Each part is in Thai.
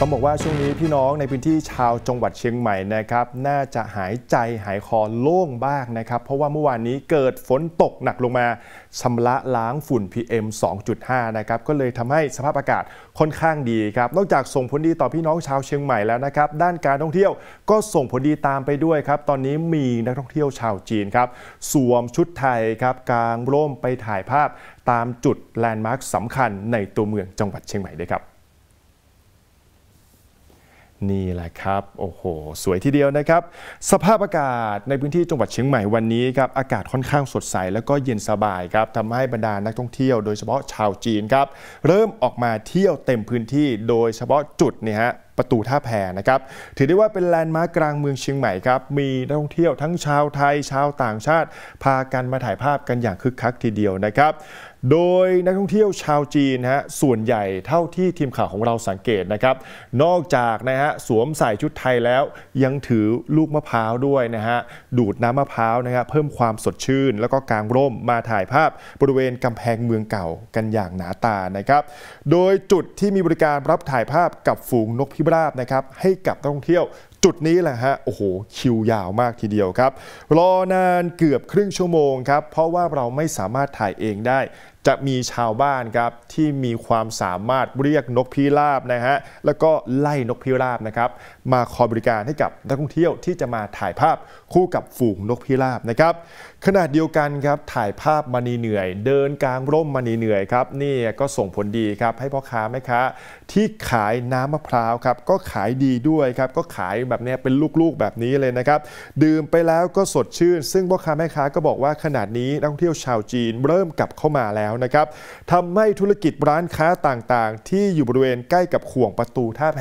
ต้องบอกว่าช่วงนี้พี่น้องในพื้นที่ชาวจังหวัดเชียงใหม่นะครับน่าจะหายใจหายคอโล่งบ้างนะครับ เพราะว่าเมื่อวานนี้เกิดฝนตกหนักลงมาชำระล้างฝุ่น PM 2.5 นะครับ ก็เลยทำให้สภาพอากาศค่อนข้างดีครับนอกจากส่งผลดีต่อพี่น้องชาวเชียงใหม่แล้วนะครับด้านการท่องเที่ยวก็ส่งผลดีตามไปด้วยครับตอนนี้มีนักท่องเที่ยวชาวจีนครับสวมชุดไทยครับกางร่มไปถ่ายภาพตามจุดแลนด์มาร์คสำคัญในตัวเมืองจังหวัดเชียงใหม่ด้วยครับนี่แหละครับ โอ้โห สวยทีเดียวนะครับ สภาพอากาศในพื้นที่จังหวัดเชียงใหม่วันนี้ครับ อากาศค่อนข้างสดใส แล้วก็เย็นสบายครับทำให้บรรดานักท่องเที่ยวโดยเฉพาะชาวจีนครับ เริ่มออกมาเที่ยวเต็มพื้นที่โดยเฉพาะจุดเนี่ยฮะประตูท่าแพนะครับถือได้ว่าเป็นแลนด์มาร์กกลางเมืองเชียงใหม่ครับมีนักท่องเที่ยวทั้งชาวไทย ชาวต่างชาติพากันมาถ่ายภาพกันอย่างคึกคักทีเดียวนะครับโดยนักท่องเที่ยวชาวจีนฮะส่วนใหญ่เท่าที่ทีมข่าวของเราสังเกตนะครับนอกจากนะฮะสวมใส่ชุดไทยแล้วยังถือลูกมะพร้าวด้วยนะฮะดูดน้ำมะพร้าวนะครับเพิ่มความสดชื่น แล้วก็กางร่มมาถ่ายภาพบริเวณกำแพงเมืองเก่ากันอย่างหนาตานะครับโดยจุดที่มีบริการรับถ่ายภาพกับฝูงนกพิราบนะครับให้กับนักท่องเที่ยวจุดนี้แหละฮะ โอ้โห คิวยาวมากทีเดียวครับ รอนานเกือบครึ่งชั่วโมงครับ เพราะว่าเราไม่สามารถถ่ายเองได้จะมีชาวบ้านครับที่มีความสามารถเรียกนกพิราบนะฮะแล้วก็ไล่นกพิราบนะครับมาคอยบริการให้กับนักท่องเที่ยวที่จะมาถ่ายภาพคู่กับฝูงนกพิราบนะครับขณะเดียวกันครับถ่ายภาพมานีเหนื่อยเดินกลางร่มมานีเหนื่อยครับนี่ก็ส่งผลดีครับให้พ่อค้าแม่ค้าที่ขายน้ำมะพร้าวครับก็ขายดีด้วยครับก็ขายแบบนี้เป็นลูกๆแบบนี้เลยนะครับ ดื่มไปแล้วก็สดชื่น ซึ่งพ่อค้าแม่ค้า ก็บอกว่าขนาดนี้นักท่องเที่ยวชาวจีนเริ่มกลับเข้ามาแล้วนะครับทำให้ธุรกิจร้านค้าต่างๆ ที่อยู่บริเวณใกล้กับข่วงประตูท่าแพ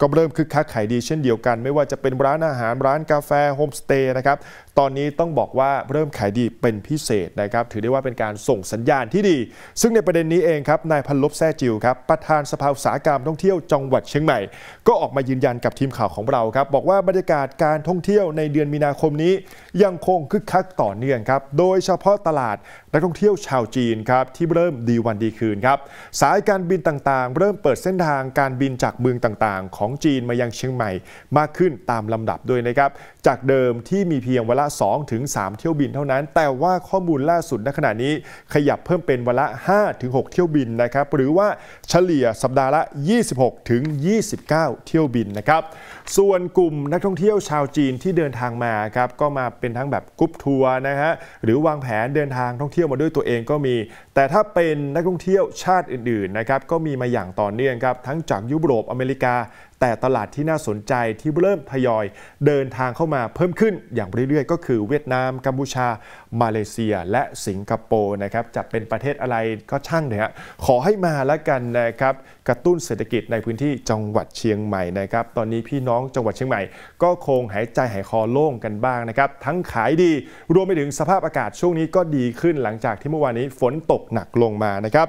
ก็เริ่มคึกคักขายดีเช่นเดียวกัน ไม่ว่าจะเป็นร้านอาหารร้านกาแฟ โฮมสเตย์นะครับ ตอนนี้ต้องบอกว่าเริ่มขายดีเป็นพิเศษนะครับถือได้ว่าเป็นการส่งสัญญาณที่ดี ซึ่งในประเด็นนี้เองครับนายพันลบแซ่จิวครับประธานสภาอุตสาหกรรมท่องเที่ยวจังหวัดเชียงใหม่ก็ออกมายืนยันกับทีมข่าวของเราครับบอกว่าบรรยากาศการท่องเที่ยวในเดือนมีนาคมนี้ ยังคงคึกคักต่อเนื่องครับโดยเฉพาะตลาดนักท่องเที่ยวชาวจีนครับับที่เริ่มดีวันดีคืนครับสายการบินต่างๆ เริ่มเปิดเส้นทางการบินจากเมืองต่างๆ ของจีนมายังเชียงใหม่มากขึ้นตามลำดับด้วยนะครับจากเดิมที่มีเพียงวันละ2-3เที่ยวบินเท่านั้น แต่ว่าข้อมูลล่าสุดณขณะนี้ขยับเพิ่มเป็นวันละ5-6เที่ยวบินนะครับหรือว่าเฉลี่ยสัปดาห์ละ26-29 เที่ยวบินนะครับส่วนกลุ่มนักท่องเที่ยวชาวจีนที่เดินทางมาครับก็มาเป็นทั้งแบบกรุ๊ปทัวร์นะฮะหรือวางแผนเดินทางท่องเที่ยวมาด้วยตัวเองก็มีแต่ถ้าเป็นนักท่องเที่ยวชาติอื่น ๆ นะครับ ก็มีมาอย่างต่อเนื่องครับ ทั้งจากยุโรปอเมริกาแต่ตลาดที่น่าสนใจที่เริ่มทยอยเดินทางเข้ามาเพิ่มขึ้นอย่างเรื่อยๆ ก็คือเวียดนามกัมพูชา มาเลเซียและสิงคโปร์นะครับจะเป็นประเทศอะไรก็ช่างเถอะขอให้มาแล้วกันนะครับกระตุ้นเศรษฐกิจในพื้นที่จังหวัดเชียงใหม่นะครับตอนนี้พี่น้องจังหวัดเชียงใหม่ก็คงหายใจหายคอโล่งกันบ้างนะครับทั้งขายดี รวมไปถึงสภาพอากาศช่วงนี้ก็ดีขึ้นหลังจากที่เมื่อวานนี้ฝนตกหนักลงมานะครับ